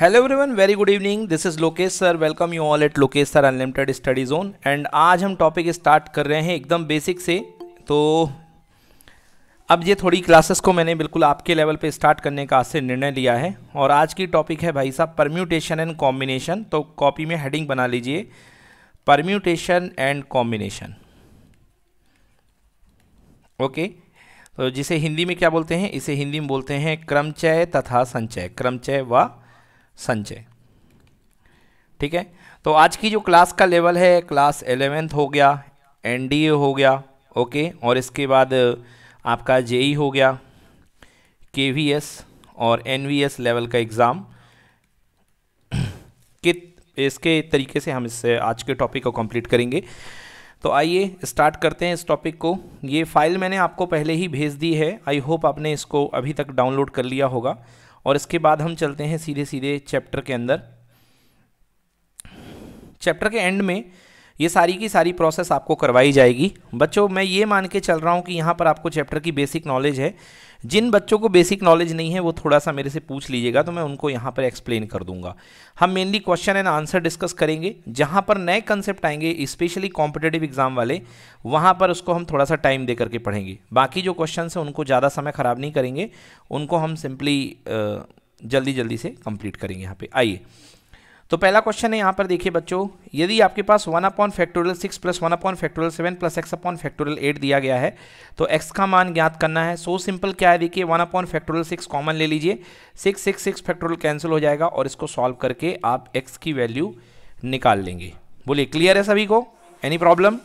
Hello everyone very good evening this is Lokesh sir welcome you all at Lokesh sir unlimited study zone and आज हम topic start कर रहे हैं एकदम basic से तो अब ये थोड़ी क्लासेस को मैंने बिल्कुल आपके लेवल पे स्टार्ट करने का आज से निर्णय लिया है और आज की टॉपिक है भाई साहब परम्यूटेशन एंड कॉम्बिनेशन तो कॉपी में हेडिंग बना लीजिए परम्यूटेशन एंड कॉम्बिनेशन ओके तो जिसे हिंदी में क्या बोलते हैं इसे हिंदी में बोलते हैं क्रमचय तथा संचय क्रमचय व संचय ठीक है तो आज की जो क्लास का लेवल है क्लास एलेवेंथ हो गया एनडीए हो गया ओके और इसके बाद uh, आपका जेई e हो गया केवीएस और एनवीएस लेवल का एग्ज़ाम कि इसके तरीके से हम इससे आज के टॉपिक को कंप्लीट करेंगे तो आइए स्टार्ट करते हैं इस टॉपिक को ये फाइल मैंने आपको पहले ही भेज दी है आई होप आपने इसको अभी तक डाउनलोड कर लिया होगा और इसके बाद हम चलते हैं सीधे सीधे चैप्टर के अंदर चैप्टर के एंड में ये सारी की सारी प्रोसेस आपको करवाई जाएगी बच्चों मैं ये मान के चल रहा हूँ कि यहाँ पर आपको चैप्टर की बेसिक नॉलेज है जिन बच्चों को बेसिक नॉलेज नहीं है वो थोड़ा सा मेरे से पूछ लीजिएगा तो मैं उनको यहाँ पर एक्सप्लेन कर दूंगा हम mainly question and answer discuss करेंगे जहाँ पर नए कंसेप्ट आएंगे स्पेशली कॉम्पिटेटिव एग्जाम वाले वहाँ पर उसको हम थोड़ा सा टाइम दे करके पढ़ेंगे बाकी जो क्वेश्चन हैं उनको ज़्यादा समय ख़राब नहीं करेंगे उनको हम सिंपली जल्दी जल्दी से कंप्लीट करेंगे यहाँ पर आइए तो पहला क्वेश्चन है यहाँ पर देखिए बच्चों यदि आपके पास one upon factorial six plus one upon factorial seven plus X upon factorial eight दिया गया है तो एक्स का मान ज्ञात करना है सो so, सिंपल क्या है देखिए one upon factorial six common ले लीजिए six six six factorial cancel हो जाएगा और इसको सॉल्व करके आप एक्स की वैल्यू निकाल लेंगे बोलिए क्लियर है सभी को एनी प्रॉब्लम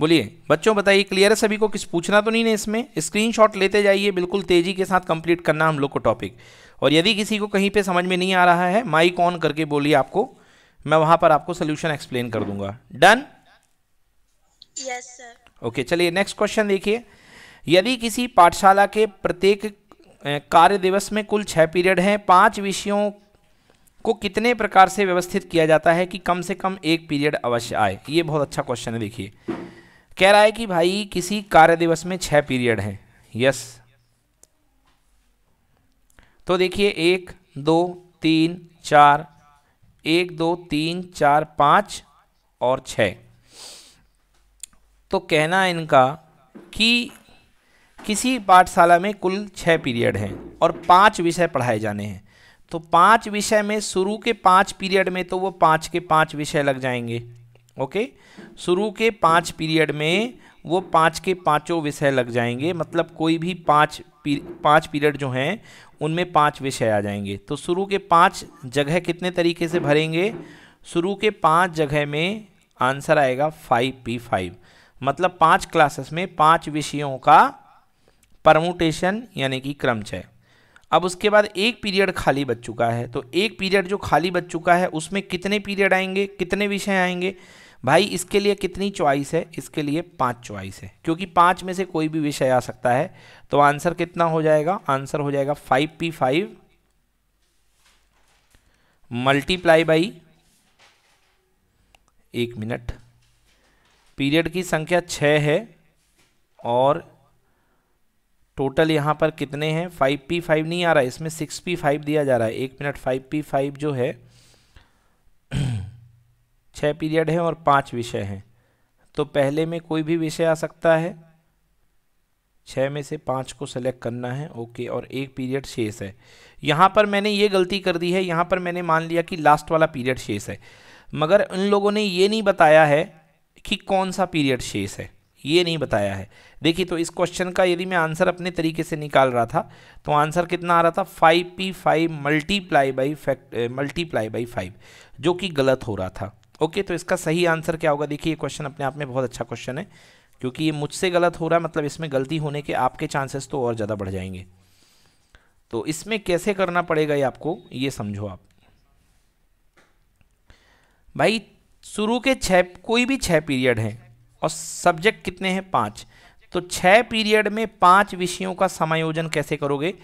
बोलिए बच्चों बताइए क्लियर है सभी को किस पूछना तो नहीं है इसमें स्क्रीनशॉट लेते जाइए बिल्कुल तेजी के साथ कंप्लीट करना हम लोग को टॉपिक और यदि किसी को कहीं पे समझ में नहीं आ रहा है माइक ऑन करके बोलिए आपको मैं वहां पर आपको सोल्यूशन एक्सप्लेन कर दूंगा डन यस सर ओके चलिए नेक्स्ट क्वेश्चन देखिए यदि किसी पाठशाला के प्रत्येक कार्य दिवस में कुल छह पीरियड हैं पांच विषयों को कितने प्रकार से व्यवस्थित किया जाता है कि कम से कम एक पीरियड अवश्य आए ये बहुत अच्छा क्वेश्चन है देखिए कह रहा है कि भाई किसी कार्य दिवस में छह पीरियड हैं यस तो देखिए एक दो तीन चार एक दो तीन चार पाँच और छ तो कहना है इनका कि किसी पाठशाला में कुल छः पीरियड हैं और पांच विषय पढ़ाए जाने हैं तो पांच विषय में शुरू के पांच पीरियड में तो वो पांच के पांच विषय लग जाएंगे ओके शुरू के पांच पीरियड में वो पाँच के पाँचों विषय लग जाएंगे मतलब कोई भी पाँच पीर, पाँच पीरियड जो हैं उनमें पाँच विषय आ जाएंगे तो शुरू के पाँच जगह कितने तरीके से भरेंगे शुरू के पाँच जगह में आंसर आएगा फाइव पी फाइव मतलब पाँच क्लासेस में पाँच विषयों का परमोटेशन यानी कि क्रमचय अब उसके बाद एक पीरियड खाली बच चुका है तो एक पीरियड जो खाली बच चुका है उसमें कितने पीरियड आएंगे कितने विषय आएंगे भाई इसके लिए कितनी चॉइस है इसके लिए पांच चॉइस है क्योंकि पांच में से कोई भी विषय आ सकता है तो आंसर कितना हो जाएगा आंसर हो जाएगा five P five multiply by एक मिनट पीरियड की संख्या छः है और टोटल यहाँ पर कितने हैं फाइव पी फाइव नहीं आ रहा है इसमें सिक्स पी फाइव दिया जा रहा है एक मिनट फाइव पी फाइव जो है छः पीरियड हैं और पाँच विषय हैं तो पहले में कोई भी विषय आ सकता है छः में से पाँच को सेलेक्ट करना है ओके और एक पीरियड शेष है यहाँ पर मैंने ये गलती कर दी है यहाँ पर मैंने मान लिया कि लास्ट वाला पीरियड शेष है मगर उन लोगों ने ये नहीं बताया है कि कौन सा पीरियड शेष है ये नहीं बताया है देखिए तो इस क्वेश्चन का यदि मैं आंसर अपने तरीके से निकाल रहा था तो आंसर कितना आ रहा था five P five multiply by fact multiply by five जो कि गलत हो रहा था ओके तो इसका सही आंसर क्या होगा देखिए ये क्वेश्चन अपने आप में बहुत अच्छा क्वेश्चन है क्योंकि ये मुझसे गलत हो रहा है मतलब इसमें गलती होने के आपके चांसेस तो और ज़्यादा बढ़ जाएंगे तो इसमें कैसे करना पड़ेगा ये आपको ये समझो आप भाई शुरू के छः कोई भी छः पीरियड हैं और सब्जेक्ट कितने हैं पाँच तो छः पीरियड में पाँच विषयों का समायोजन कैसे करोगे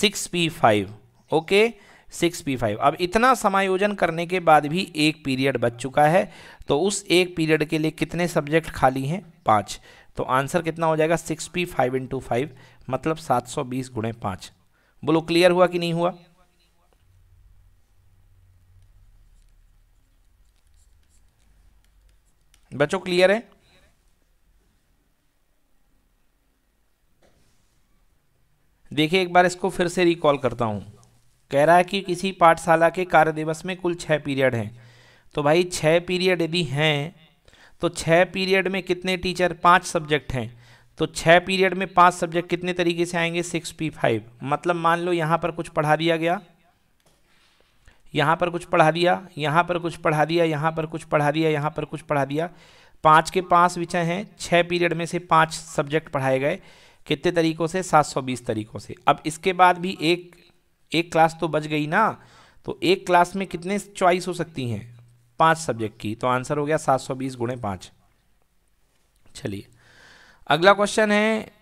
six P five okay okay? Six P five अब इतना समायोजन करने के बाद भी एक पीरियड बच चुका है तो उस एक पीरियड के लिए कितने सब्जेक्ट खाली हैं पाँच तो आंसर कितना हो जाएगा six P five into five मतलब सात सौ बीस गुणे पाँच बोलो क्लियर हुआ कि नहीं हुआ बच्चों क्लियर है देखिए एक बार इसको फिर से रिकॉल करता हूं कह रहा है कि किसी पाठशाला के कार्य दिवस में कुल छः पीरियड हैं तो भाई छः पीरियड यदि हैं तो छः पीरियड में कितने टीचर पाँच सब्जेक्ट हैं तो छः पीरियड में पाँच सब्जेक्ट कितने तरीके से आएंगे सिक्स पी फाइव मतलब मान लो यहाँ पर कुछ पढ़ा दिया गया यहाँ पर कुछ पढ़ा दिया यहाँ पर कुछ पढ़ा दिया यहाँ पर कुछ पढ़ा दिया यहाँ पर कुछ पढ़ा दिया पाँच के पाँच विषय हैं छः पीरियड में से पाँच सब्जेक्ट पढ़ाए गए कितने तरीक़ों से सात तरीक़ों से अब इसके बाद भी एक एक क्लास तो बच गई ना तो एक क्लास में कितने चॉइस हो सकती हैं पांच सब्जेक्ट की तो आंसर हो गया सात सौ बीस गुणे पाँच चलिए अगला क्वेश्चन है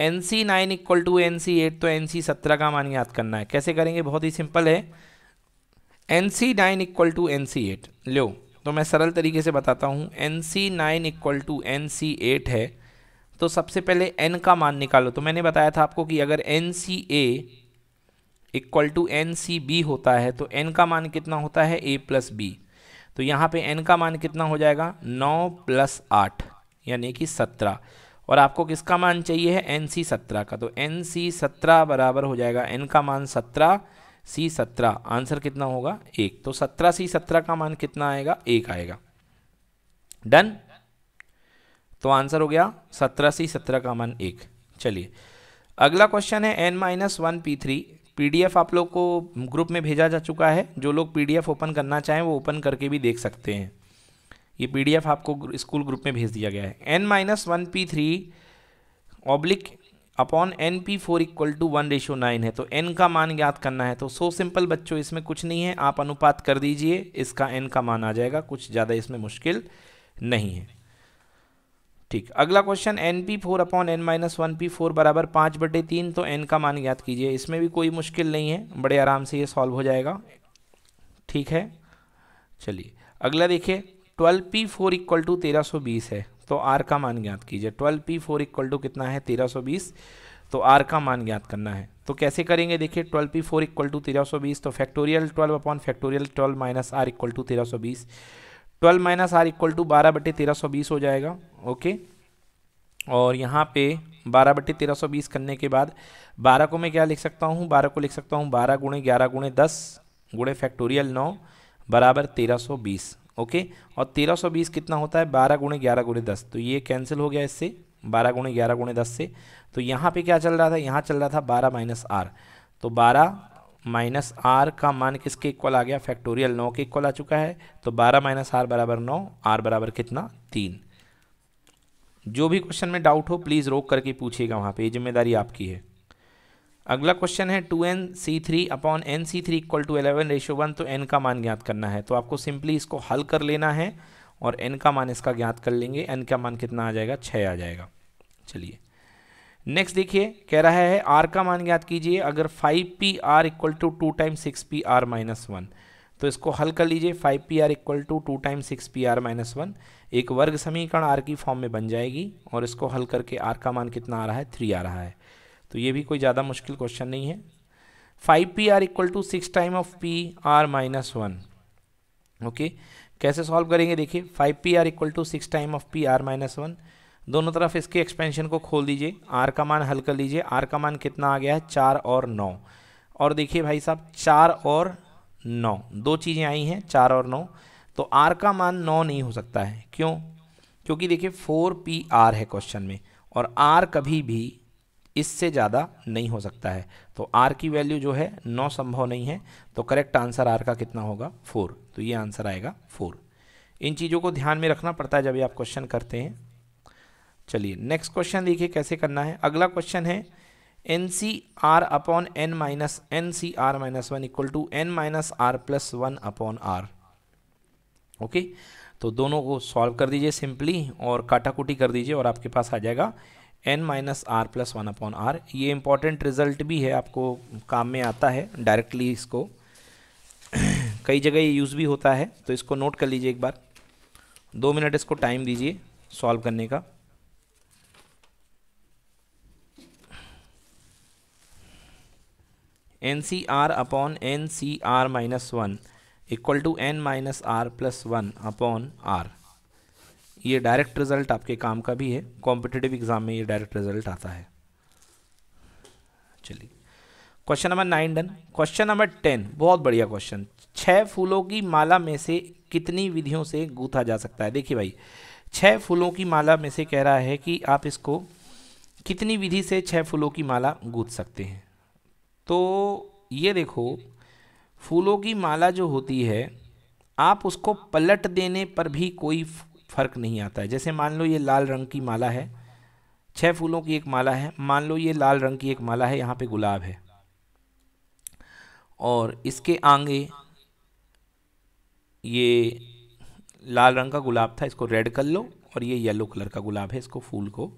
N C nine equal to N C eight तो एन सी सत्रह का मान याद करना है कैसे करेंगे बहुत ही सिंपल है N C nine equal to N C eight लो तो मैं सरल तरीके से बताता हूँ N C nine equal to N C eight है तो सबसे पहले एन का मान निकालो तो मैंने बताया था आपको कि अगर N C A equal to N C B होता है तो एन का मान कितना होता है ए प्लस बी तो यहाँ पे एन का मान कितना हो जाएगा नौ प्लस आठ यानी कि सत्रह और आपको किसका मान चाहिए है एन सी सत्रह का तो एन सी सत्रह बराबर हो जाएगा एन का मान सत्रह सी सत्रह आंसर कितना होगा एक तो सत्रह सी सत्रह का मान कितना आएगा एक आएगा डन तो आंसर हो गया सत्रह सी सत्रह का मान एक चलिए अगला क्वेश्चन है N minus one P three PDF आप लोग को ग्रुप में भेजा जा चुका है जो लोग पीडीएफ ओपन करना चाहें वो ओपन करके भी देख सकते हैं ये पीडीएफ आपको स्कूल ग्रुप में भेज दिया गया है N minus one P three oblique upon N P four equal to one ratio nine है तो एन का मान ज्ञात करना है तो सो सिंपल बच्चों इसमें कुछ नहीं है आप अनुपात कर दीजिए इसका एन का मान आ जाएगा कुछ ज़्यादा इसमें मुश्किल नहीं है ठीक अगला question N P four upon N minus one P four बराबर पाँच बटे तीन तो एन का मान ज्ञात कीजिए इसमें भी कोई मुश्किल नहीं है बड़े आराम से ये सॉल्व हो जाएगा ठीक है चलिए अगला देखिए twelve P four equal to तेरह सौ बीस है तो आर का मान ज्ञात कीजिए twelve P four equal to कितना है तेरह सौ बीस तो आर का मान ज्ञात करना है तो कैसे करेंगे देखिए twelve P four equal to तेरह सौ बीस तो factorial twelve upon factorial twelve minus R equal to तेरह सौ बीस twelve minus R equal to बारह बटे तेरह सौ बीस हो जाएगा ओके और यहाँ पे बारह बटे तेरह सौ बीस करने के बाद बारह को मैं क्या लिख सकता हूँ बारह को लिख सकता हूँ बारह गुणे ग्यारह गुणे दस गुणे फैक्टोरियल नौ बराबर तेरह सौ बीस ओके और तेरह सौ बीस कितना होता है बारह गुणे ग्यारह गुणे दस तो ये कैंसिल हो गया इससे बारह गुणे ग्यारह गुणे दस से तो यहाँ पे क्या चल रहा था यहाँ चल रहा था बारह माइनस आर तो बारह माइनस आर का मान किसके इक्वल आ गया फैक्टोरियल नौ के इक्वल आ चुका है तो बारह माइनस आर बराबर नौ आर बराबर कितना तीन जो भी क्वेश्चन में डाउट हो प्लीज़ रोक करके पूछिएगा वहाँ पे ये जिम्मेदारी आपकी है अगला क्वेश्चन है two N C three upon N C three equal to eleven ratio one तो एन का मान ज्ञात करना है तो आपको सिंपली इसको हल कर लेना है और एन का मान इसका ज्ञात कर लेंगे एन का मान कितना आ जाएगा छः आ जाएगा चलिए नेक्स्ट देखिए कह रहा है आर का मान ज्ञात कीजिए अगर five P R equal to two time six P R minus one तो इसको हल कर लीजिए five P R equal to two time six P R minus one एक वर्ग समीकरण आर की फॉर्म में बन जाएगी और इसको हल करके आर का मान कितना आ रहा है थ्री आ रहा है तो ये भी कोई ज़्यादा मुश्किल क्वेश्चन नहीं है five P R equal to six time of P R minus one okay कैसे सॉल्व करेंगे देखिए five P R equal to six time of P R minus one दोनों तरफ इसके एक्सपेंशन को खोल दीजिए आर का मान हल कर लीजिए आर का मान कितना आ गया है चार और नौ और देखिए भाई साहब चार और नौ दो चीज़ें आई हैं चार और नौ तो आर का मान नौ नहीं हो सकता है क्यों क्योंकि देखिए फोर पी आर है क्वेश्चन में और आर कभी भी इससे ज़्यादा नहीं हो सकता है तो आर की वैल्यू जो है नौ संभव नहीं है तो करेक्ट आंसर आर का कितना होगा फोर तो ये आंसर आएगा फोर इन चीज़ों को ध्यान में रखना पड़ता है जब आप क्वेश्चन करते हैं चलिए नेक्स्ट क्वेश्चन देखिए कैसे करना है अगला क्वेश्चन है N C R upon N minus N C R minus one equal to N minus R plus one upon R okay तो दोनों को सॉल्व कर दीजिए सिंपली और काटाकुटी कर दीजिए और आपके पास आ जाएगा N minus R plus one upon R ये इंपॉर्टेंट रिजल्ट भी है आपको काम में आता है डायरेक्टली इसको कई जगह ये यूज़ भी होता है तो इसको नोट कर लीजिए एक बार दो मिनट इसको टाइम दीजिए सॉल्व करने का N C R upon N C R minus one equal to N minus R plus one upon R ये डायरेक्ट रिजल्ट आपके काम का भी है कॉम्पिटेटिव एग्जाम में ये डायरेक्ट रिजल्ट आता है चलिए question number nine done question number ten बहुत बढ़िया क्वेश्चन छः फूलों की माला में से कितनी विधियों से गूथा जा सकता है देखिए भाई छः फूलों की माला में से कह रहा है कि आप इसको कितनी विधि से छः फूलों की माला गूथ सकते हैं तो ये देखो फूलों की माला जो होती है आप उसको पलट देने पर भी कोई फ़र्क नहीं आता है जैसे मान लो ये लाल रंग की माला है छः फूलों की एक माला है मान लो ये लाल रंग की एक माला है यहाँ पे गुलाब है और इसके आगे ये लाल रंग का गुलाब था इसको रेड कर लो और ये येलो कलर का गुलाब है इसको फूल को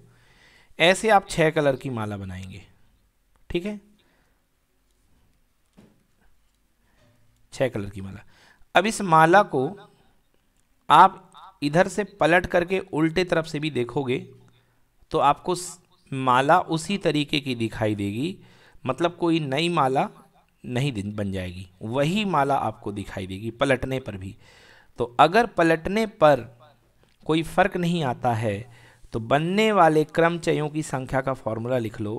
ऐसे आप छः कलर की माला बनाएंगे ठीक है छः कलर की माला अब इस माला को आप इधर से पलट करके उल्टे तरफ से भी देखोगे तो आपको माला उसी तरीके की दिखाई देगी मतलब कोई नई माला नहीं बन जाएगी वही माला आपको दिखाई देगी पलटने पर भी तो अगर पलटने पर कोई फ़र्क नहीं आता है तो बनने वाले क्रमचयों की संख्या का फॉर्मूला लिख लो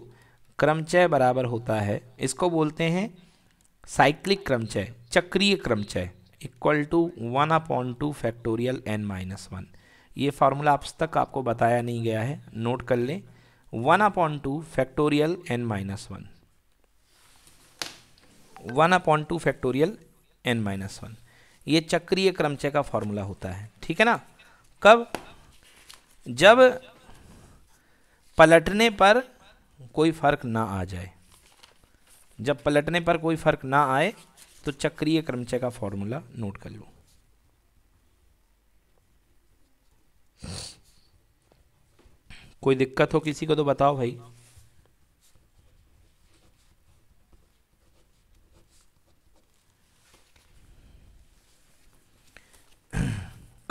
क्रमचय बराबर होता है इसको बोलते हैं साइक्लिक क्रमचय चक्रीय क्रमचय equal to one upon two factorial N minus one ये फार्मूला अब तक आपको बताया नहीं गया है नोट कर लें one upon two factorial N minus one one upon two factorial N minus one ये चक्रीय क्रमचय का फार्मूला होता है ठीक है ना कब जब पलटने पर कोई फर्क ना आ जाए जब पलटने पर कोई फर्क ना आए तो चक्रीय क्रमचय का फॉर्मूला नोट कर लो कोई दिक्कत हो किसी को तो बताओ भाई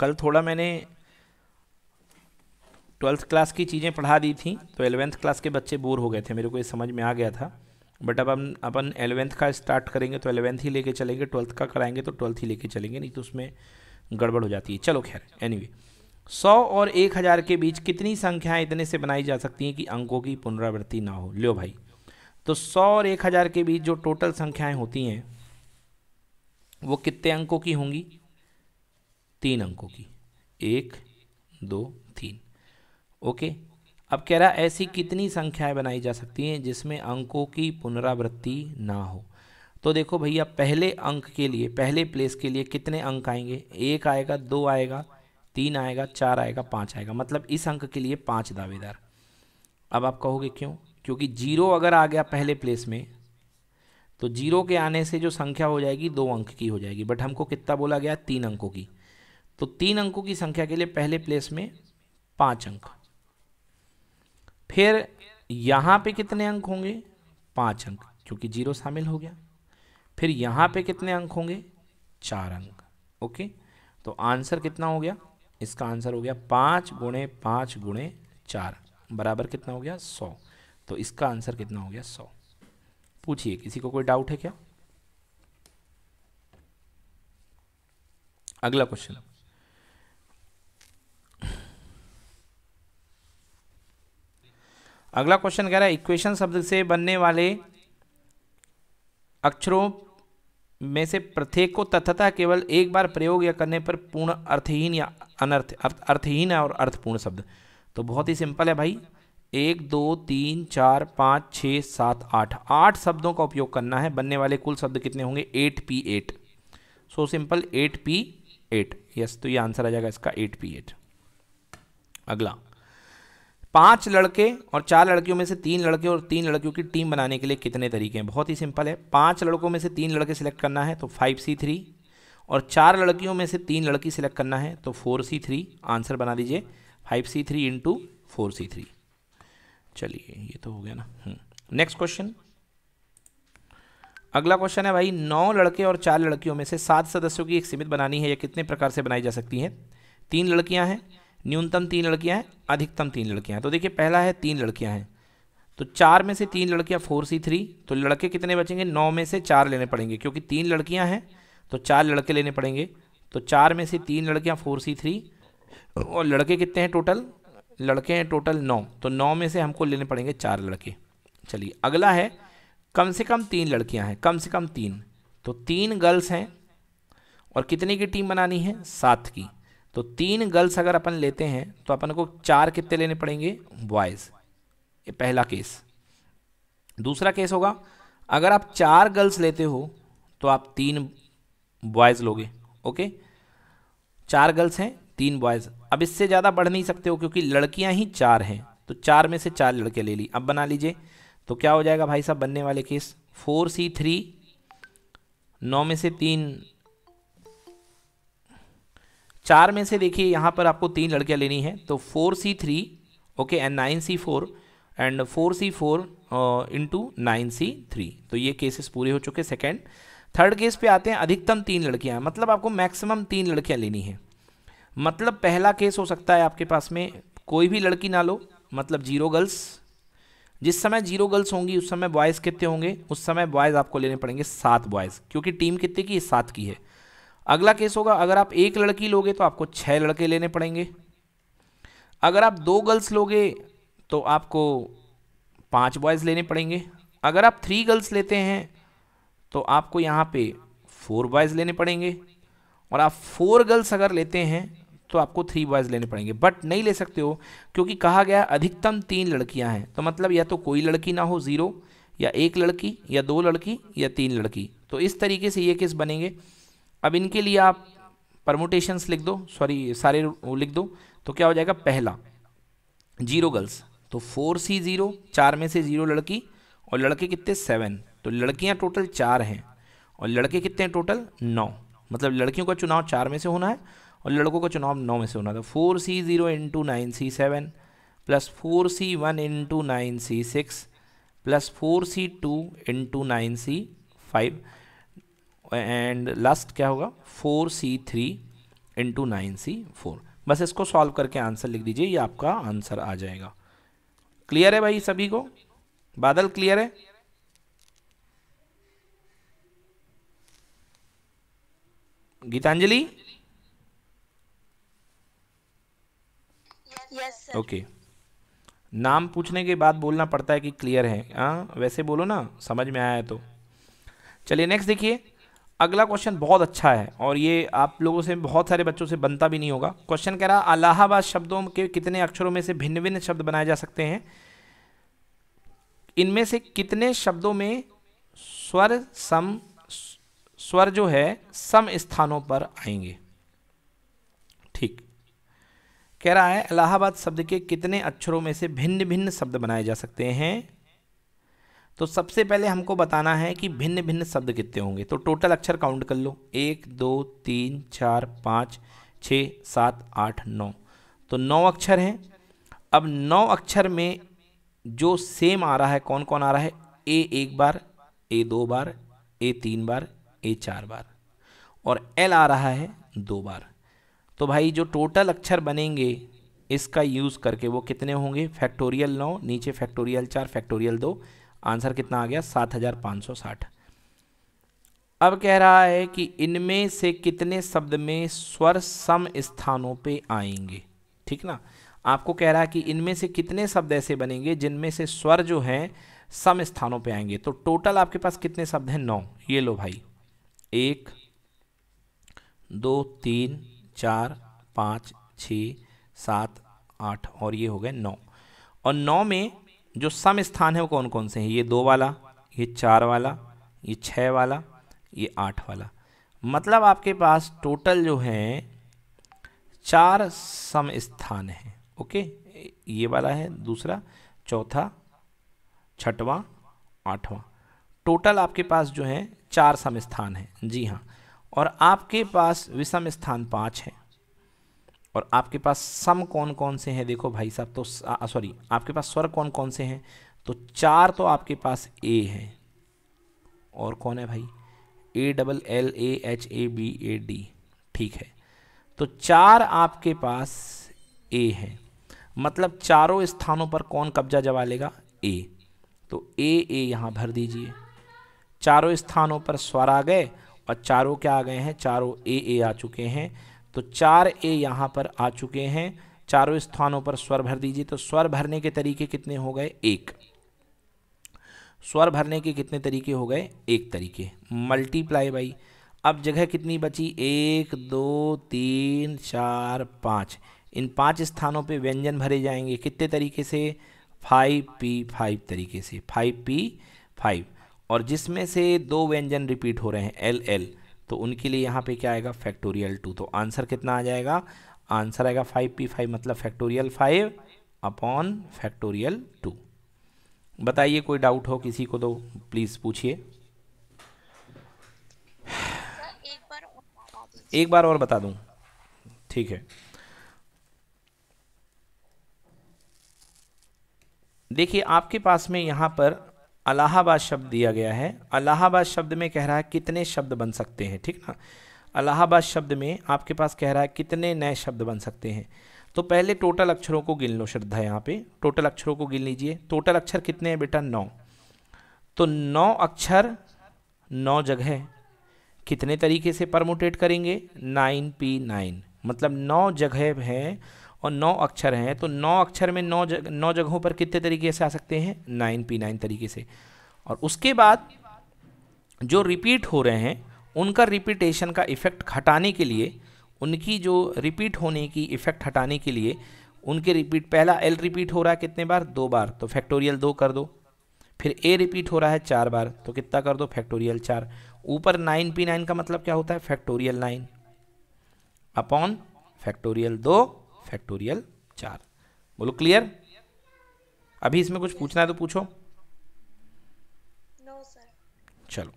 कल थोड़ा मैंने ट्वेल्थ क्लास की चीज़ें पढ़ा दी थी तो एलेवेंथ क्लास के बच्चे बोर हो गए थे मेरे को ये समझ में आ गया था बट अब हम अपन एलेवेंथ का स्टार्ट करेंगे तो एलेवेंथ ही लेके चलेंगे ट्वेल्थ का कराएंगे तो ट्वेल्थ ही लेके चलेंगे नहीं तो उसमें गड़बड़ हो जाती है चलो खैर एनीवे सौ और एक हज़ार के बीच कितनी संख्याएं इतने से बनाई जा सकती हैं कि अंकों की पुनरावृत्ति ना हो लो भाई तो सौ और एक हज़ार के बीच जो टोटल संख्याएं होती हैं वो कितने अंकों की होंगी तीन अंकों की एक दो तीन ओके अब कह रहा ऐसी कितनी संख्याएं बनाई जा सकती हैं जिसमें अंकों की पुनरावृत्ति ना हो तो देखो भैया पहले अंक के लिए पहले प्लेस के लिए कितने अंक आएंगे एक आएगा दो आएगा तीन आएगा चार आएगा पाँच आएगा मतलब इस अंक के लिए पाँच दावेदार अब आप कहोगे क्यों क्योंकि जीरो अगर आ गया पहले प्लेस में तो जीरो के आने से जो संख्या हो जाएगी दो अंक की हो जाएगी बट हमको कितना बोला गया तीन अंकों की तो तीन अंकों की संख्या के लिए पहले प्लेस में पाँच अंक फिर यहाँ पे कितने अंक होंगे पाँच अंक क्योंकि जीरो शामिल हो गया फिर यहाँ पे कितने अंक होंगे चार अंक ओके तो आंसर कितना हो गया इसका आंसर हो गया पाँच गुणे पाँच गुणे चार बराबर कितना हो गया सौ तो इसका आंसर कितना हो गया सौ पूछिए किसी को कोई डाउट है क्या अगला क्वेश्चन अगला क्वेश्चन कह रहा है इक्वेशन शब्द से बनने वाले अक्षरों में से प्रत्येक को तथा केवल एक बार प्रयोग या करने पर पूर्ण अर्थहीन या अनर्थ अर्थ अर्थहीन और अर्थपूर्ण शब्द तो बहुत ही सिंपल है भाई एक दो तीन चार पाँच छः सात आठ आठ शब्दों का उपयोग करना है बनने वाले कुल शब्द कितने होंगे eight P eight so simple eight P eight yes तो ये आंसर आ जाएगा इसका एट पी एट अगला पांच लड़के और चार लड़कियों में से तीन लड़के और तीन लड़कियों की टीम बनाने के लिए कितने तरीके हैं बहुत ही सिंपल है पांच लड़कों में से तीन लड़के सेलेक्ट करना है तो फाइव सी थ्री और चार लड़कियों में से तीन लड़की सेलेक्ट करना है तो फोर सी थ्री आंसर बना दीजिए five C three into four C three चलिए ये तो हो गया ना हम्म, नेक्स्ट क्वेश्चन अगला क्वेश्चन है भाई नौ लड़के और चार लड़कियों में से सात सदस्यों की एक सीमित बनानी है या कितने प्रकार से बनाई जा सकती है तीन लड़कियां हैं न्यूनतम तीन लड़कियां हैं अधिकतम तीन लड़कियां हैं तो देखिए पहला है तीन लड़कियां हैं तो चार में से तीन लड़कियां फोर सी थ्री तो लड़के कितने बचेंगे नौ में से चार लेने पड़ेंगे क्योंकि तीन लड़कियां हैं तो चार लड़के लेने पड़ेंगे तो चार में से तीन लड़कियां फोर सी थ्री और लड़के कितने हैं टोटल लड़के हैं टोटल नौ तो नौ में से हमको लेने पड़ेंगे चार लड़के चलिए अगला है कम से कम तीन लड़कियाँ हैं कम से कम तीन तो तीन गर्ल्स हैं और कितने की टीम बनानी है सात की तो तीन गर्ल्स अगर अपन लेते हैं तो अपन को चार कितने लेने पड़ेंगे बॉयज़ ये पहला केस दूसरा केस होगा अगर आप चार गर्ल्स लेते हो तो आप तीन बॉयज़ लोगे ओके चार गर्ल्स हैं तीन बॉयज़ अब इससे ज़्यादा बढ़ नहीं सकते हो क्योंकि लड़कियां ही चार हैं तो चार में से चार लड़के ले ली अब बना लीजिए तो क्या हो जाएगा भाई साहब बनने वाले केस फोर सी थ्री नौ में से तीन चार में से देखिए यहाँ पर आपको तीन लड़कियाँ लेनी है तो four C three okay and nine C four and four C four into nine C three तो ये केसेस पूरे हो चुके सेकेंड थर्ड केस पे आते हैं अधिकतम तीन लड़कियाँ मतलब आपको मैक्सिमम तीन लड़कियाँ लेनी है मतलब पहला केस हो सकता है आपके पास में कोई भी लड़की ना लो मतलब जीरो गर्ल्स जिस समय जीरो गर्ल्स होंगी उस समय बॉयज़ कितने होंगे उस समय बॉयज़ आपको लेने पड़ेंगे सात बॉयज़ क्योंकि टीम कितने की सात की है अगला केस होगा अगर आप एक लड़की लोगे तो आपको छः लड़के लेने पड़ेंगे अगर आप दो गर्ल्स लोगे तो आपको पांच बॉयज़ लेने पड़ेंगे अगर आप थ्री गर्ल्स लेते हैं तो आपको यहाँ पे फोर बॉयज़ लेने पड़ेंगे और आप फोर गर्ल्स अगर लेते हैं तो आपको थ्री बॉयज़ लेने पड़ेंगे बट नहीं ले सकते हो क्योंकि कहा गया अधिकतम तीन लड़कियाँ हैं तो मतलब या तो कोई लड़की ना हो ज़ीरो या एक लड़की या दो लड़की या तीन लड़की तो इस तरीके से ये केस बनेंगे अब इनके लिए आप परमोटेशंस लिख दो सॉरी सारे लिख दो तो क्या हो जाएगा पहला जीरो गर्ल्स तो फोर सी ज़ीरो चार में से ज़ीरो लड़की और लड़के कितने सेवन तो लड़कियां टोटल चार हैं और लड़के कितने टोटल नौ मतलब लड़कियों का चुनाव चार में से होना है और लड़कों का चुनाव नौ में से होना था four C zero into nine C seven plus four C one into nine C six plus four C two into nine C five and last क्या होगा four C three into nine C four बस इसको solve करके answer लिख दीजिए ये आपका answer आ जाएगा क्लियर है भाई सभी को बादल क्लियर है गीतांजलि ओके नाम पूछने के बाद बोलना पड़ता है कि क्लियर है हाँ वैसे बोलो ना समझ में आया तो चलिए नेक्स्ट देखिए अगला क्वेश्चन बहुत अच्छा है और ये आप लोगों से बहुत सारे बच्चों से बनता भी नहीं होगा क्वेश्चन कह रहा अलाहाबाद शब्दों के कितने अक्षरों में से भिन्न भिन्न शब्द बनाए जा सकते हैं इनमें से कितने शब्दों में स्वर सम स्वर जो है सम स्थानों पर आएंगे ठीक कह रहा है अलाहाबाद शब्द के कितने अक्षरों में से भिन्न भिन्न शब्द बनाए जा सकते हैं तो सबसे पहले हमको बताना है कि भिन्न भिन्न शब्द कितने होंगे तो टोटल अक्षर काउंट कर लो एक दो तीन चार पाँच छ सात आठ नौ तो नौ अक्षर हैं अब नौ अक्षर में जो सेम आ रहा है कौन कौन आ रहा है ए एक बार ए दो बार ए तीन बार ए चार बार और एल आ रहा है दो बार तो भाई जो टोटल अक्षर बनेंगे इसका यूज़ करके वो कितने होंगे फैक्टोरियल नौ नीचे फैक्टोरियल चार फैक्टोरियल दो आंसर कितना आ गया सात हजार पाँच सौ साठ अब कह रहा है कि इनमें से कितने शब्द में स्वर सम स्थानों पे आएंगे ठीक ना आपको कह रहा है कि इनमें से कितने शब्द ऐसे बनेंगे जिनमें से स्वर जो हैं सम स्थानों पे आएंगे तो टोटल आपके पास कितने शब्द हैं नौ ये लो भाई एक दो तीन चार पाँच छ सात आठ और ये हो गए नौ और नौ में जो सम स्थान है वो कौन कौन से हैं ये दो वाला ये चार वाला ये छः वाला ये आठ वाला मतलब आपके पास टोटल जो है चार सम स्थान हैं ओके ये वाला है दूसरा चौथा छठवां आठवां टोटल आपके पास जो है चार सम स्थान हैं जी हाँ और आपके पास विषम स्थान पाँच है और आपके पास सम कौन कौन से हैं देखो भाई साहब तो सॉरी आपके पास स्वर कौन कौन से हैं तो चार तो आपके पास ए हैं और कौन है भाई A double L A H A B A D ठीक है तो चार आपके पास ए है मतलब चारों स्थानों पर कौन कब्जा जमा लेगा ए तो ए ए यहाँ भर दीजिए चारों स्थानों पर स्वर आ गए और चारों क्या आ गए हैं चारों ए ए आ चुके हैं तो चार ए यहाँ पर आ चुके हैं चारों स्थानों पर स्वर भर दीजिए तो स्वर भरने के तरीके कितने हो गए एक स्वर भरने के कितने तरीके हो गए एक तरीके मल्टीप्लाई बाई अब जगह कितनी बची एक दो तीन चार पाँच इन पांच स्थानों पे व्यंजन भरे जाएंगे कितने तरीके से फाइव पी फाइव तरीके से फाइव पी फाइव और जिसमें से दो व्यंजन रिपीट हो रहे हैं एल एल तो उनके लिए यहाँ पे क्या आएगा फैक्टोरियल टू तो आंसर कितना आ जाएगा आंसर आएगा फाइव पी फाइव मतलब factorial five upon factorial two बताइए कोई डाउट हो किसी को तो प्लीज़ पूछिए एक बार और बता दूं ठीक है देखिए आपके पास में यहाँ पर अलाहाबाद शब्द दिया गया है अलाहाबाद शब्द में कह रहा है कितने शब्द बन सकते हैं ठीक ना अलाहाबाद शब्द में आपके पास कह रहा है कितने नए शब्द बन सकते हैं तो पहले टोटल अक्षरों को गिन लो श्रद्धा यहाँ पे टोटल अक्षरों को गिन लीजिए टोटल अक्षर कितने हैं बेटा नौ तो नौ अक्षर नौ जगह कितने तरीके से परमोटेट करेंगे नाइन पी नाइन मतलब नौ जगह हैं और नौ अक्षर हैं तो नौ अक्षर में नौ जग नौ जगहों पर कितने तरीके से आ सकते हैं नाइन पी नाइन तरीके से और उसके बाद जो रिपीट हो रहे हैं उनका रिपीटेशन का इफ़ेक्ट हटाने के लिए उनकी जो रिपीट होने की इफ़ेक्ट हटाने के लिए उनके रिपीट पहला एल रिपीट हो रहा है कितने बार दो बार तो फैक्टोरियल दो कर दो फिर ए रिपीट हो रहा है चार बार तो कितना कर दो फैक्टोरियल चार ऊपर नाइन पी नाइन का मतलब क्या होता है फैक्टोरियल नाइन अपॉन फैक्टोरियल दो फैक्टोरियल चार बोलो क्लियर अभी इसमें कुछ पूछना है तो पूछो सर चलो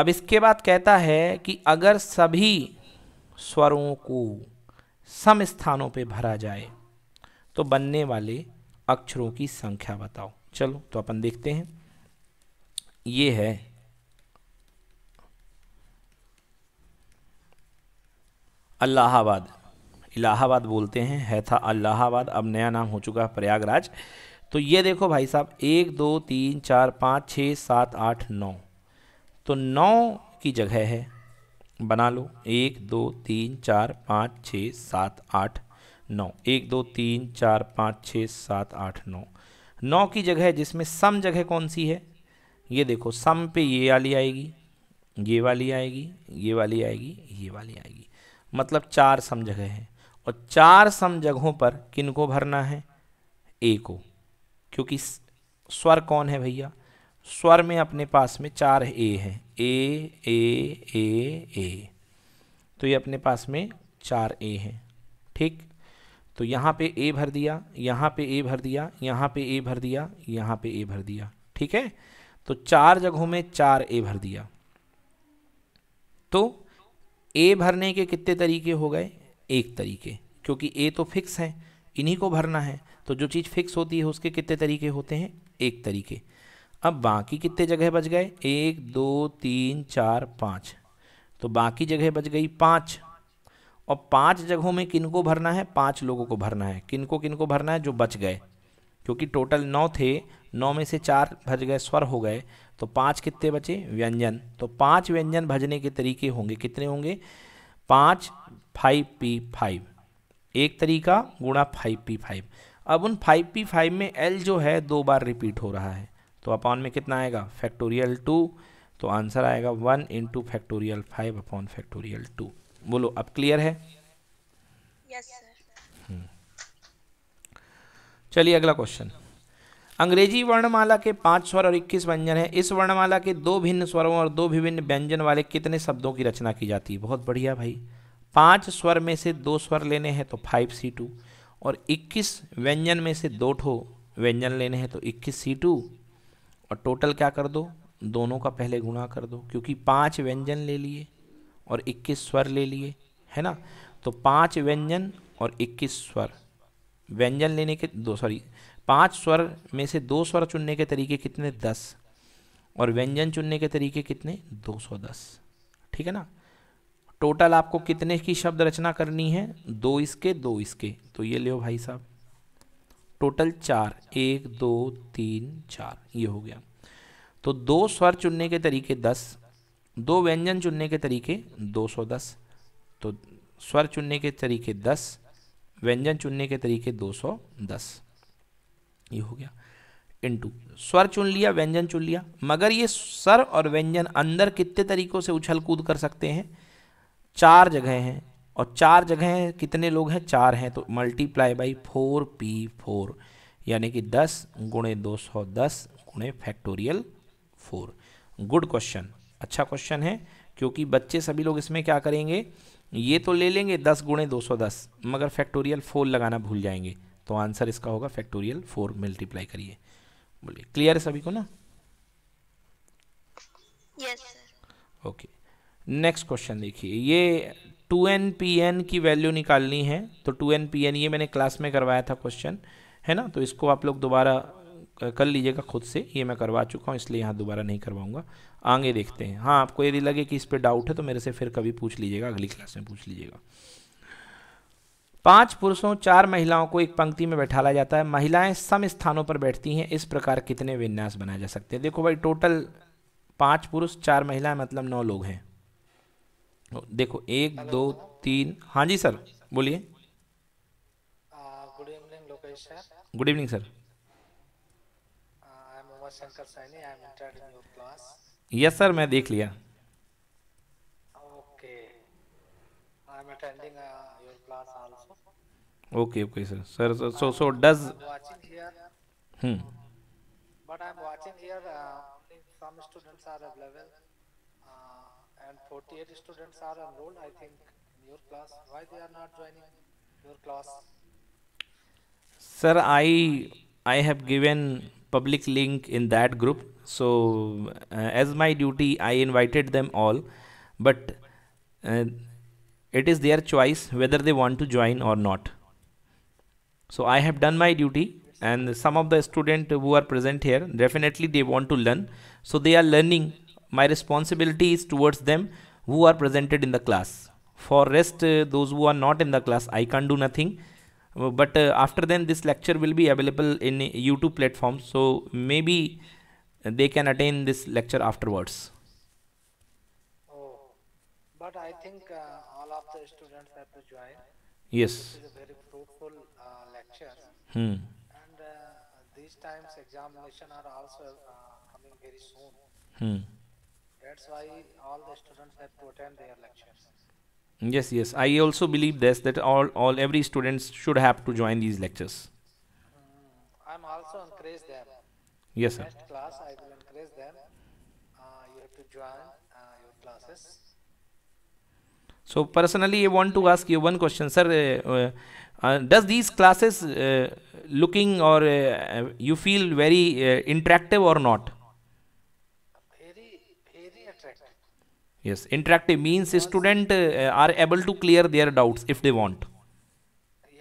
अब इसके बाद कहता है कि अगर सभी स्वरों को सम स्थानों पे भरा जाए तो बनने वाले अक्षरों की संख्या बताओ चलो तो अपन देखते हैं ये है अल्लाहाबाद इलाहाबाद बोलते हैं है था अलाहाबाद अब नया नाम हो चुका है प्रयागराज तो ये देखो भाई साहब एक दो तीन चार पाँच छः सात आठ नौ तो नौ की जगह है बना लो एक दो तीन चार पाँच छः सात आठ नौ एक दो तीन चार पाँच छः सात आठ नौ नौ की जगह जिसमें सम जगह कौन सी है ये देखो सम पे ये वाली आएगी ये वाली आएगी ये वाली आएगी ये वाली आएगी मतलब चार सम जगह है और चार सम जगहों पर किनको भरना है ए को क्योंकि स्वर कौन है भैया स्वर में अपने पास में चार ए हैं ए ए ए ए तो ये अपने पास में चार ए हैं ठीक तो यहाँ पे ए भर दिया यहाँ पे ए भर दिया यहाँ पे ए भर दिया यहाँ पे ए भर दिया ठीक है तो चार जगहों में चार ए भर दिया तो ए भरने के कितने तरीके हो गए एक तरीके क्योंकि ए तो फिक्स है इन्हीं को भरना है तो जो चीज़ फिक्स होती है उसके कितने तरीके होते हैं एक तरीके अब बाकी कितने जगह बच गए एक दो तीन चार पाँच तो बाकी जगह बच गई पाँच और पाँच जगहों में किनको भरना है पाँच लोगों को भरना है किनको किनको भरना है जो बच गए क्योंकि टोटल नौ थे नौ में से चार भज गए स्वर हो गए तो पाँच कितने बचे व्यंजन तो पाँच व्यंजन भजने के तरीके होंगे कितने होंगे पाँच फाइव पी फाइव एक तरीका गुणा फाइव पी फाइव अब उन फाइव पी फाइव में एल जो है दो बार रिपीट हो रहा है तो अपॉन में कितना आएगा फैक्टोरियल टू तो आंसर आएगा one into factorial five upon factorial two बोलो अब क्लियर है yes, हम्म। चलिए अगला क्वेश्चन अंग्रेजी वर्णमाला के पांच स्वर और इक्कीस व्यंजन है इस वर्णमाला के दो भिन्न स्वरों और दो विभिन्न व्यंजन वाले कितने शब्दों की रचना की जाती है बहुत बढ़िया भाई पांच स्वर में से दो स्वर लेने हैं तो फाइव सी टू और इक्कीस व्यंजन में से दो ठो व्यंजन लेने हैं तो इक्कीस सी टू और टोटल क्या कर दो दोनों का पहले गुणा कर दो क्योंकि पांच व्यंजन ले लिए और इक्कीस स्वर ले लिए है ना तो पांच व्यंजन और इक्कीस स्वर व्यंजन लेने के दो सॉरी पांच स्वर में से दो स्वर चुनने के तरीके कितने दस और व्यंजन चुनने के तरीके कितने दो सौ दस ठीक है ना टोटल आपको कितने की शब्द रचना करनी है दो इसके दो इसके तो ये लियो भाई साहब टोटल चार एक दो तीन चार ये हो गया तो दो स्वर चुनने के तरीके दस दो व्यंजन चुनने के तरीके दो सौ दस तो स्वर चुनने के तरीके दस व्यंजन चुनने के तरीके दो सौ दस ये हो गया इनटू स्वर चुन लिया व्यंजन चुन लिया मगर ये स्वर और व्यंजन अंदर कितने तरीकों से उछल कूद कर सकते हैं चार जगह हैं और चार जगह कितने लोग हैं चार हैं तो multiply by four P four यानी कि दस गुणे दो सौ दस गुणे फैक्टोरियल फोर गुड क्वेश्चन अच्छा क्वेश्चन है क्योंकि बच्चे सभी लोग इसमें क्या करेंगे ये तो ले लेंगे दस गुणे दो सौ दस मगर फैक्टोरियल फोर लगाना भूल जाएंगे तो आंसर इसका होगा फैक्टोरियल फोर मल्टीप्लाई करिए बोलिए क्लियर है सभी को ना yes yes, okay next question देखिए ये टू एन पी एन की वैल्यू निकालनी है तो टू एन पी एन ये मैंने क्लास में करवाया था क्वेश्चन है ना तो इसको आप लोग दोबारा कर लीजिएगा खुद से ये मैं करवा चुका हूँ इसलिए यहाँ दोबारा नहीं करवाऊँगा आगे देखते हैं हाँ आपको यदि लगे कि इस पर डाउट है तो मेरे से फिर कभी पूछ लीजिएगा अगली क्लास में पूछ लीजिएगा पांच पुरुषों चार महिलाओं को एक पंक्ति में बैठाला जाता है महिलाएं सम स्थानों पर बैठती हैं इस प्रकार कितने विन्यास बनाए जा सकते हैं देखो भाई टोटल पांच पुरुष चार महिलाएं मतलब नौ लोग हैं तो देखो एक दो तीन हाँ जी सर बोलिए good evening Lokesh sir good evening sir yes sir मैं देख लिया okay okay sir sir so so does hmm I am watching here uh, some students are level and 48 students are enrolled, I think, in your class. Why they are not joining your class? Sir, I I have given public link in that group. So uh, as my duty, I invited them all, but uh, it is their choice whether they want to join or not. So I have done my duty and some of the students who are present here, definitely they want to learn. So they are learning my responsibility is towards them who are presented in the class for rest uh, those who are not in the class i can't do nothing uh, but uh, after then this lecture will be available in youtube platform so maybe they can attain this lecture afterwards oh but i think uh, all of the students have to join yes this is a very fruitful uh, lecture hmm. and uh, these times examination are also coming very soon hmm. That's why all the students have to attend their lectures. Yes, yes. I also believe this that all, all every students should have to join these lectures. Mm, I'm also encourage them. Yes, sir. Next class, I will encourage them. Uh, you have to join uh, your classes. So personally, I want to ask you one question, sir. Uh, uh, uh does these classes uh, looking or you feel very interactive or not? Yes, interactive means yes. student uh, are able to clear their doubts if they want.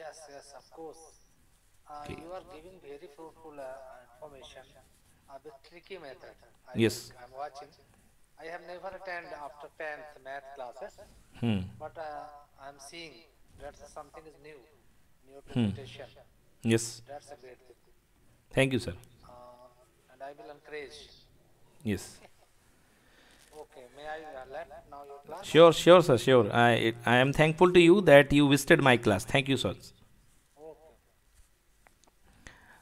Yes, yes, of course. Uh, okay. You are giving very fruitful uh, information with uh, tricky method. I yes. I'm watching. I have never attended after 10th math classes, hmm. but uh, I'm seeing that something is new, new hmm. presentation. Hmm. Yes. That's a great thing. Thank you, sir. Uh, and I will encourage. Yes. Sure sure sir sure I your class? Sure, sure, sir, sure. I, it, I am thankful to you that you visited my class. Thank you, sir.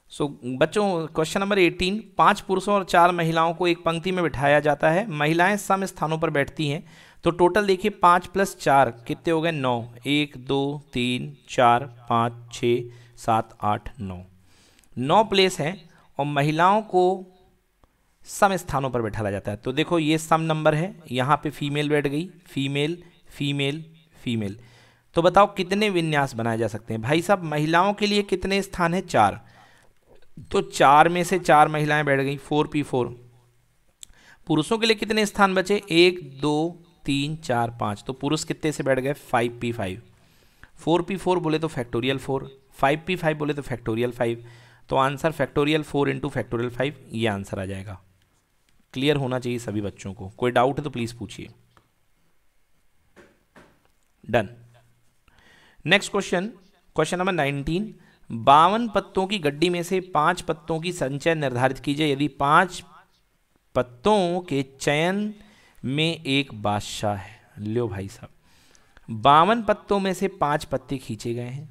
So so, बच्चों question number 18 पांच पुरुषों और चार महिलाओं को एक पंक्ति में बिठाया जाता है महिलाएं सम स्थानों पर बैठती हैं तो टोटल देखिए पाँच प्लस चार कितने हो गए नौ एक दो तीन चार पाँच छ सात आठ नौ नौ प्लेस हैं और महिलाओं को सम स्थानों पर बैठाया जाता है तो देखो ये सम नंबर है यहाँ पे फीमेल बैठ गई फीमेल फीमेल फीमेल तो बताओ कितने विन्यास बनाए जा सकते हैं भाई साहब महिलाओं के लिए कितने स्थान है चार तो चार में से चार महिलाएं बैठ गई फोर पी फोर पुरुषों के लिए कितने स्थान बचे एक दो तीन चार पाँच तो पुरुष कितने से बैठ गए five P five four P four बोले तो factorial four five P five बोले तो फैक्टोरियल फाइव तो answer factorial four into factorial five ये आंसर आ जाएगा क्लियर होना चाहिए सभी बच्चों को कोई डाउट है तो प्लीज़ पूछिए done next question question number nineteen बावन पत्तों की गड्डी में से पांच पत्तों की संचय निर्धारित कीजिए यदि पांच पत्तों के चयन में एक बादशाह है लो भाई साहब बावन पत्तों में से पांच पत्ते खींचे गए हैं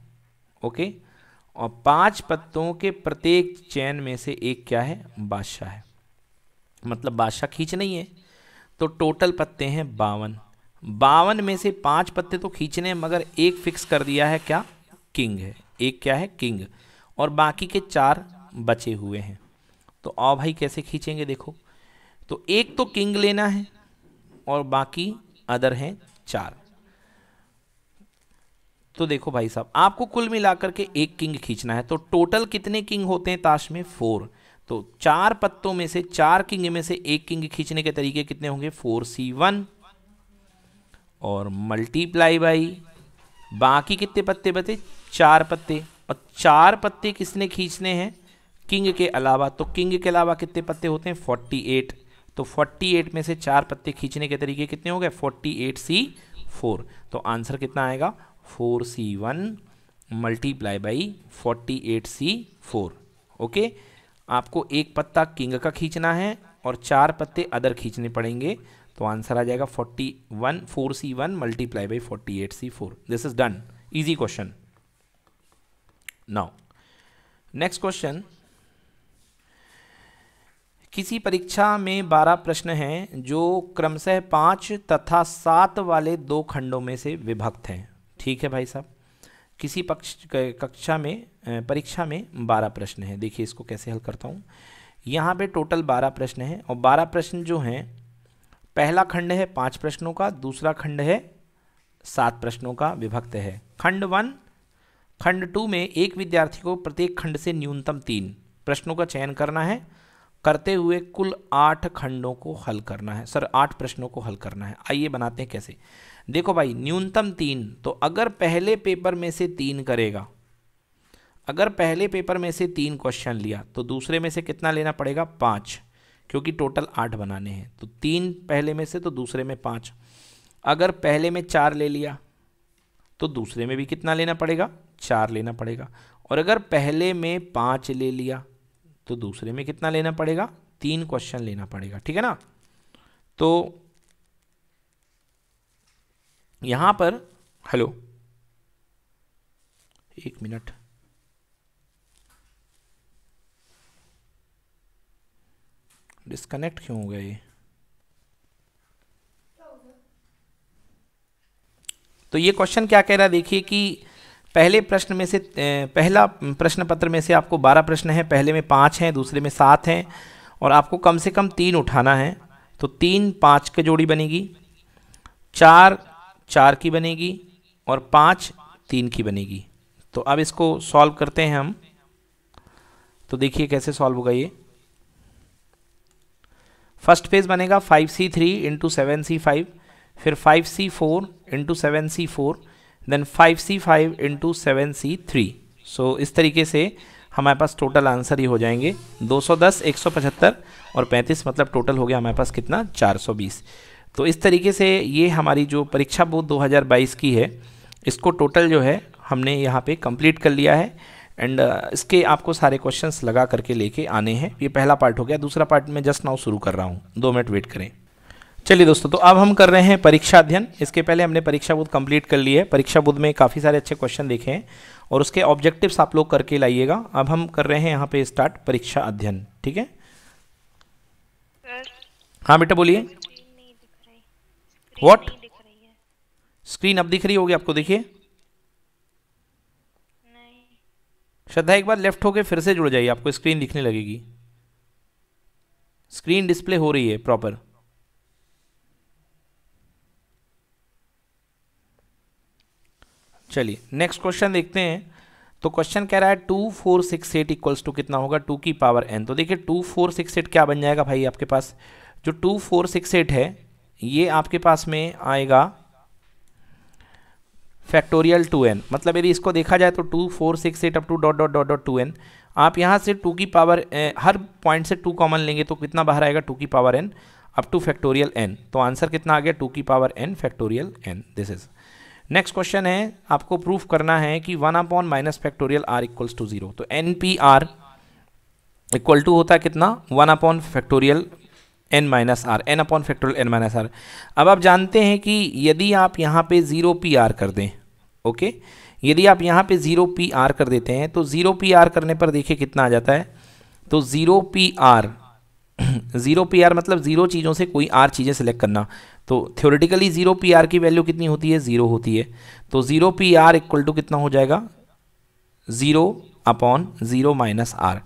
ओके और पांच पत्तों के प्रत्येक चयन में से एक क्या है बादशाह है मतलब बादशाह खींच नहीं है तो टोटल पत्ते हैं बावन बावन में से पांच पत्ते तो खींचने हैं मगर एक फिक्स कर दिया है क्या किंग है एक क्या है किंग और बाकी के चार बचे हुए हैं तो आओ भाई कैसे खींचेंगे देखो तो एक तो किंग लेना है और बाकी अदर हैं चार तो देखो भाई साहब आपको कुल मिलाकर के एक किंग खींचना है तो टोटल कितने किंग होते हैं ताश में फोर तो चार पत्तों में से चार किंग में से एक किंग खींचने के तरीके कितने होंगे फोर सी वन और मल्टीप्लाई बाई बाकी कितने पत्ते बचे चार पत्ते और चार पत्ते किसने खींचने हैं किंग के अलावा तो किंग के अलावा कितने पत्ते होते हैं फोर्टी एट तो फोर्टी एट में से चार पत्ते खींचने के तरीके कितने हो गए फोर्टी एट सी फोर तो आंसर कितना आएगा four C one multiply by forty eight C four okay आपको एक पत्ता किंग का खींचना है और चार पत्ते अदर खींचने पड़ेंगे तो आंसर आ जाएगा forty one four C one multiply by forty eight C four this is done easy question now next question किसी परीक्षा में बारह प्रश्न हैं जो क्रमशः पाँच तथा सात वाले दो खंडों में से विभक्त हैं ठीक है भाई साहब किसी पक्ष कक्षा में परीक्षा में बारह प्रश्न हैं देखिए इसको कैसे हल करता हूँ यहाँ पे टोटल बारह प्रश्न हैं और बारह प्रश्न जो हैं पहला खंड है पाँच प्रश्नों का दूसरा खंड है सात प्रश्नों का विभक्त है खंड वन खंड टू में एक विद्यार्थी को प्रत्येक खंड से न्यूनतम तीन प्रश्नों का चयन करना है करते हुए कुल आठ खंडों को हल करना है सर आठ प्रश्नों को हल करना है आइए बनाते हैं कैसे देखो भाई न्यूनतम तीन तो अगर पहले पेपर में से तीन करेगा अगर पहले पेपर में से तीन क्वेश्चन लिया तो दूसरे में से कितना लेना पड़ेगा पाँच क्योंकि टोटल आठ बनाने हैं तो तीन पहले में से तो दूसरे में पाँच अगर पहले में चार ले लिया तो दूसरे में भी कितना लेना पड़ेगा चार लेना पड़ेगा और अगर पहले में पाँच ले लिया तो दूसरे में कितना लेना पड़ेगा तीन क्वेश्चन लेना पड़ेगा ठीक है ना तो यहाँ पर हेलो एक मिनट डिस्कनेक्ट क्यों हो गया ये तो ये क्वेश्चन क्या कह रहा है देखिए कि पहले प्रश्न में से पहला प्रश्न पत्र में से आपको बारह प्रश्न हैं पहले में पाँच हैं दूसरे में सात हैं और आपको कम से कम तीन उठाना है तो तीन पाँच की जोड़ी बनेगी चार चार की बनेगी और पाँच तीन की बनेगी तो अब इसको सॉल्व करते हैं हम तो देखिए कैसे सॉल्व होगा ये फर्स्ट फेज बनेगा five C three into seven C five फिर five C four into seven C four then five C five into seven C three so इस तरीके से हमारे पास टोटल आंसर ही हो जाएंगे 210, 175 और 35 मतलब टोटल हो गया हमारे पास कितना 420 तो इस तरीके से ये हमारी जो परीक्षा बोर्ड 2022 की है इसको टोटल जो है हमने यहाँ पे कंप्लीट कर लिया है एंड uh, इसके आपको सारे क्वेश्चंस लगा करके लेके आने हैं ये पहला पार्ट हो गया दूसरा पार्ट मैं जस्ट नाउ शुरू कर रहा हूँ दो मिनट वेट करें चलिए दोस्तों तो अब हम कर रहे हैं परीक्षा अध्ययन इसके पहले हमने परीक्षा बुद्ध कंप्लीट कर ली है परीक्षा बुद्ध में काफ़ी सारे अच्छे क्वेश्चन देखे हैं और उसके ऑब्जेक्टिव्स आप लोग करके लाइएगा अब हम कर रहे हैं यहाँ पे स्टार्ट परीक्षा अध्ययन ठीक है हाँ बेटा बोलिए वॉट स्क्रीन अब दिख रही होगी आपको देखिए श्रद्धा एक बार लेफ्ट होके फिर से जुड़ जाइए आपको स्क्रीन दिखने लगेगी स्क्रीन डिस्प्ले हो रही है प्रॉपर चलिए नेक्स्ट क्वेश्चन देखते हैं तो क्वेश्चन कह रहा है two four six eight equals to कितना होगा टू की पावर एन तो देखिए टू फोर सिक्स एट क्या बन जाएगा भाई आपके पास जो टू फोर सिक्स एट है ये आपके पास में आएगा फैक्टोरियल टू एन मतलब यदि इसको देखा जाए तो two four six eight up to dot dot dot dot two N आप यहाँ से टू की पावर ए, हर पॉइंट से टू कॉमन लेंगे तो कितना बाहर आएगा टू की power N up to factorial N तो आंसर कितना आ गया टू की power N factorial N this is next question है आपको प्रूफ करना है कि one upon minus factorial R equals to zero तो N P R equal to होता है कितना one upon factorial N minus R N upon factorial N minus R अब आप जानते हैं कि यदि आप यहाँ पे ज़ीरो पी आर कर दें ओके यदि आप यहाँ पे ज़ीरो पी आर कर देते हैं तो ज़ीरो पी आर करने पर देखिए कितना आ जाता है तो zero P R zero P R मतलब ज़ीरो चीज़ों से कोई आर चीज़ें सेलेक्ट करना तो थ्योरेटिकली ज़ीरो पी आर की वैल्यू कितनी होती है ज़ीरो होती है तो zero P R equal to कितना हो जाएगा zero upon zero minus R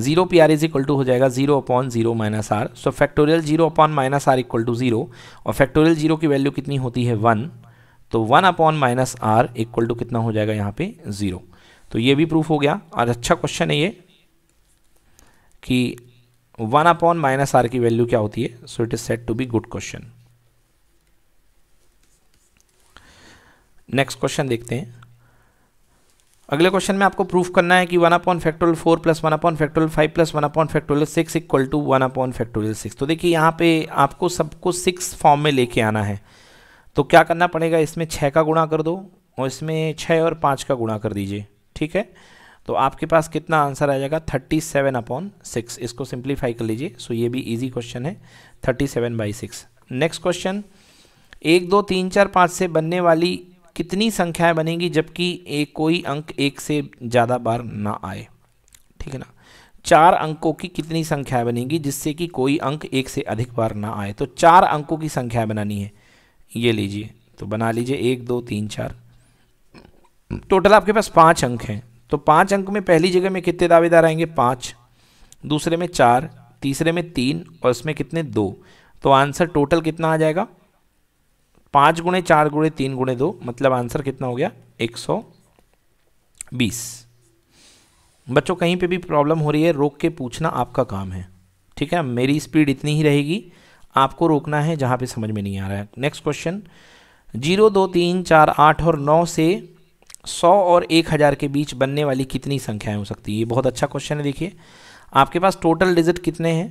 zero P R is equal to हो जाएगा zero upon zero minus R so factorial zero upon minus R equal to zero और factorial zero की value कितनी होती है वन तो one upon minus R equal to कितना हो जाएगा यहाँ पे ज़ीरो तो ये भी प्रूफ हो गया और अच्छा क्वेश्चन है ये कि वन अपॉन माइनस आर की वैल्यू क्या होती है so it is set to be good question next question देखते हैं अगले क्वेश्चन में आपको प्रूफ करना है कि one upon factorial four plus one upon factorial five plus one upon factorial six equal to one upon factorial six तो देखिए यहाँ पे आपको सबको सिक्स फॉर्म में लेके आना है तो क्या करना पड़ेगा इसमें छः का गुणा कर दो और इसमें छः और पाँच का गुणा कर दीजिए ठीक है तो आपके पास कितना आंसर आ जाएगा थर्टी सेवन अपॉन सिक्स इसको सिंप्लीफाई कर लीजिए सो ये भी ईजी क्वेश्चन है thirty seven by six next question एक दो तीन चार पाँच से बनने वाली कितनी संख्याएं बनेंगी जबकि एक कोई अंक एक से ज़्यादा बार ना आए ठीक है ना चार अंकों की कितनी संख्याएं बनेंगी जिससे कि कोई अंक एक से अधिक बार ना आए तो चार अंकों की संख्या बनानी है ये लीजिए तो बना लीजिए एक दो तीन चार टोटल आपके पास पाँच अंक हैं तो पाँच अंक में पहली जगह में कितने दावेदार आएंगे पाँच दूसरे में चार तीसरे में तीन और इसमें कितने दो तो आंसर टोटल कितना आ जाएगा पाँच गुणे चार गुणे तीन गुणे दो मतलब आंसर कितना हो गया एक सौ बीस बच्चों कहीं पे भी प्रॉब्लम हो रही है रोक के पूछना आपका काम है ठीक है मेरी स्पीड इतनी ही रहेगी आपको रोकना है जहाँ पे समझ में नहीं आ रहा है नेक्स्ट क्वेश्चन जीरो दो तीन चार आठ और नौ से सौ और एक हज़ार के बीच बनने वाली कितनी संख्याएं हो सकती है ये बहुत अच्छा क्वेश्चन है देखिए आपके पास टोटल डिजिट कितने हैं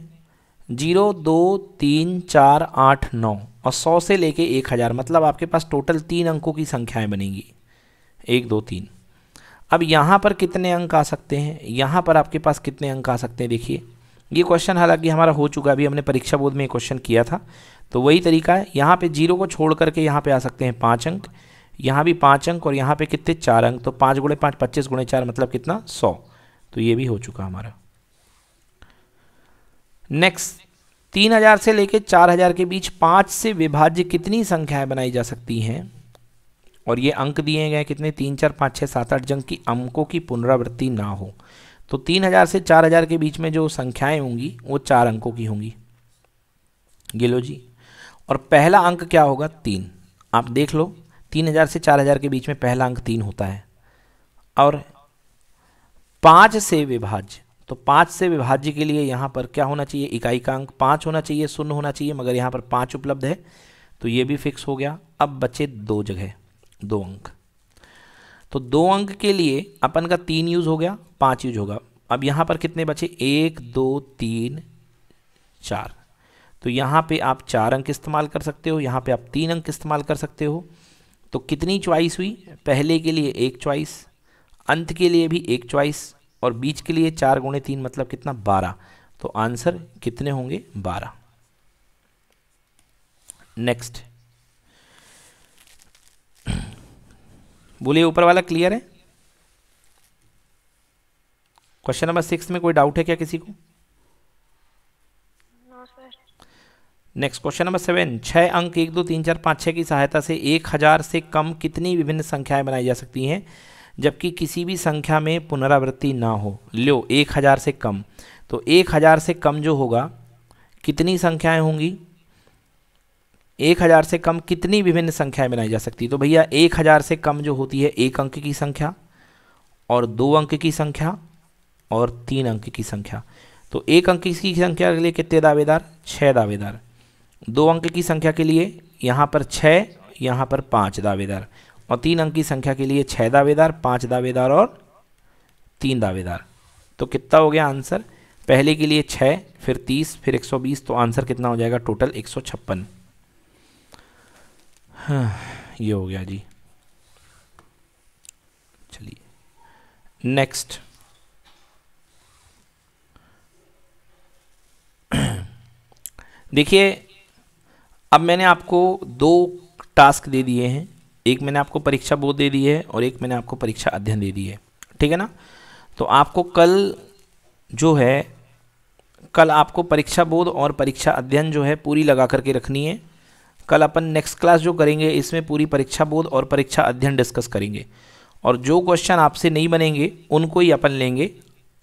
जीरो दो तीन चार आठ नौ और सौ से लेके एक हज़ार मतलब आपके पास टोटल तीन अंकों की संख्याएं बनेंगी एक दो तीन अब यहाँ पर कितने अंक आ सकते हैं यहाँ पर आपके पास कितने अंक आ सकते हैं देखिए ये क्वेश्चन हालांकि हमारा हो चुका अभी हमने परीक्षा बोध में क्वेश्चन किया था तो वही तरीका है यहाँ पर जीरो को छोड़ करके यहाँ पर आ सकते हैं पाँच अंक यहाँ भी पाँच अंक और यहाँ पर कितने चार अंक तो पाँच गुणे पाँच पच्चीस गुणे चार मतलब कितना सौ तो ये भी हो चुका हमारा नेक्स्ट तीन हजार से लेकर चार हजार के बीच पाँच से विभाज्य कितनी संख्याएं बनाई जा सकती हैं और ये अंक दिए गए कितने तीन चार पाँच छः सात आठ जंग की अंकों की पुनरावृत्ति ना हो तो तीन हज़ार से चार हज़ार के बीच में जो संख्याएं होंगी वो चार अंकों की होंगी ये लो जी और पहला अंक क्या होगा तीन आप देख लो तीन हज़ार से चार हज़ार के बीच में पहला अंक तीन होता है और पाँच से विभाज्य तो पाँच से विभाज्य के लिए यहाँ पर क्या होना चाहिए इकाई का अंक पाँच होना चाहिए शून्य होना चाहिए मगर यहाँ पर पाँच उपलब्ध है तो ये भी फिक्स हो गया अब बचे दो जगह दो अंक तो दो अंक के लिए अपन का तीन यूज़ हो गया पाँच यूज होगा अब यहाँ पर कितने बचे एक दो तीन चार तो यहाँ पे आप चार अंक इस्तेमाल कर सकते हो यहाँ पे आप तीन अंक इस्तेमाल कर सकते हो तो कितनी च्वाइस हुई पहले के लिए एक च्वाइस अंत के लिए भी एक च्वाइस और बीच के लिए चार गुणे तीन मतलब कितना बारह तो आंसर कितने होंगे बारह नेक्स्ट बोलिए ऊपर वाला क्लियर है क्वेश्चन नंबर सिक्स में कोई डाउट है क्या किसी को नेक्स्ट क्वेश्चन नंबर सेवन छः अंक एक दो तीन चार पाँच छः की सहायता से एक हज़ार से कम कितनी विभिन्न संख्याएं बनाई जा सकती हैं जबकि किसी भी संख्या में पुनरावृत्ति ना हो लो एक हज़ार से कम तो एक हज़ार से कम जो होगा कितनी संख्याएं होंगी एक हज़ार से कम कितनी विभिन्न संख्याएं बनाई जा सकती है तो भैया एक हज़ार से कम जो होती है एक अंक की संख्या और दो अंक की संख्या और तीन अंक की संख्या तो एक अंक की संख्या के लिए कितने दावेदार छः दावेदार दो अंक की संख्या के लिए यहाँ पर छः यहाँ पर पाँच दावेदार और तीन अंक की संख्या के लिए छः दावेदार पाँच दावेदार और तीन दावेदार तो कितना हो गया आंसर पहले के लिए छः फिर तीस फिर एक सौ बीस तो आंसर कितना हो जाएगा टोटल एक सौ छप्पन हाँ ये हो गया जी चलिए नेक्स्ट देखिए अब मैंने आपको दो टास्क दे दिए हैं एक मैंने आपको परीक्षा बोध दे दी है और एक मैंने आपको परीक्षा अध्ययन दे दी है ठीक है ना तो आपको कल जो है कल आपको परीक्षा बोध और परीक्षा अध्ययन जो है पूरी लगा करके रखनी है कल अपन नेक्स्ट क्लास जो करेंगे इसमें पूरी परीक्षा बोध और परीक्षा अध्ययन डिस्कस करेंगे और जो क्वेश्चन आपसे नहीं बनेंगे उनको ही अपन लेंगे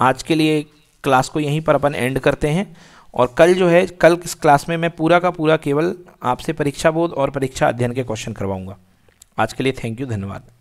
आज के लिए क्लास को यहीं पर अपन एंड करते हैं और कल जो है कल इस क्लास में मैं पूरा का पूरा केवल आपसे परीक्षा बोध और परीक्षा अध्ययन के क्वेश्चन करवाऊँगा आज के लिए थैंक यू धन्यवाद